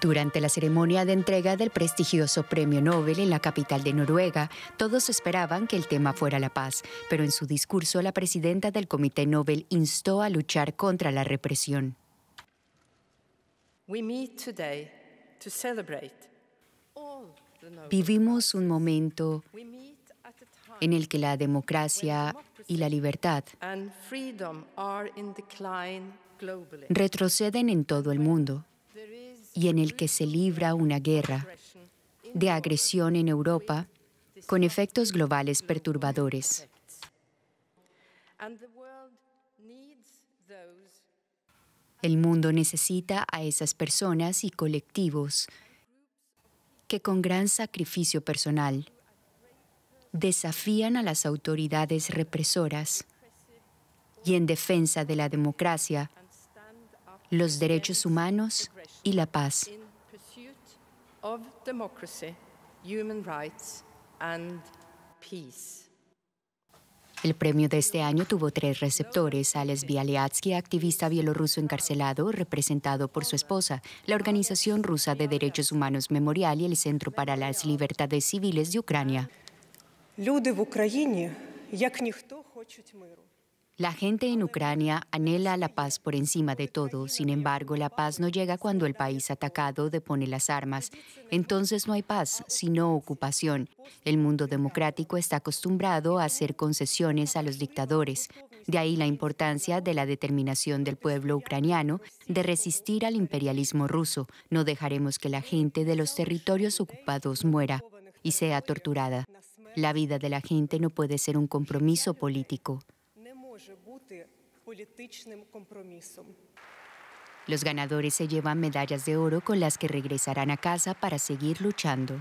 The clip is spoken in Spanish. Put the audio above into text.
Durante la ceremonia de entrega del prestigioso Premio Nobel en la capital de Noruega, todos esperaban que el tema fuera la paz, pero en su discurso la presidenta del Comité Nobel instó a luchar contra la represión. Vivimos un momento en el que la democracia y la libertad retroceden en todo el mundo y en el que se libra una guerra de agresión en Europa con efectos globales perturbadores. El mundo necesita a esas personas y colectivos que con gran sacrificio personal desafían a las autoridades represoras y en defensa de la democracia, los derechos humanos la paz. El premio de este año tuvo tres receptores, Alex Bialyatsky, activista bielorruso encarcelado, representado por su esposa, la Organización Rusa de Derechos Humanos Memorial y el Centro para las Libertades Civiles de Ucrania. La gente en Ucrania anhela la paz por encima de todo, sin embargo la paz no llega cuando el país atacado depone las armas. Entonces no hay paz, sino ocupación. El mundo democrático está acostumbrado a hacer concesiones a los dictadores. De ahí la importancia de la determinación del pueblo ucraniano de resistir al imperialismo ruso. No dejaremos que la gente de los territorios ocupados muera y sea torturada. La vida de la gente no puede ser un compromiso político. Este Los ganadores se llevan medallas de oro con las que regresarán a casa para seguir luchando.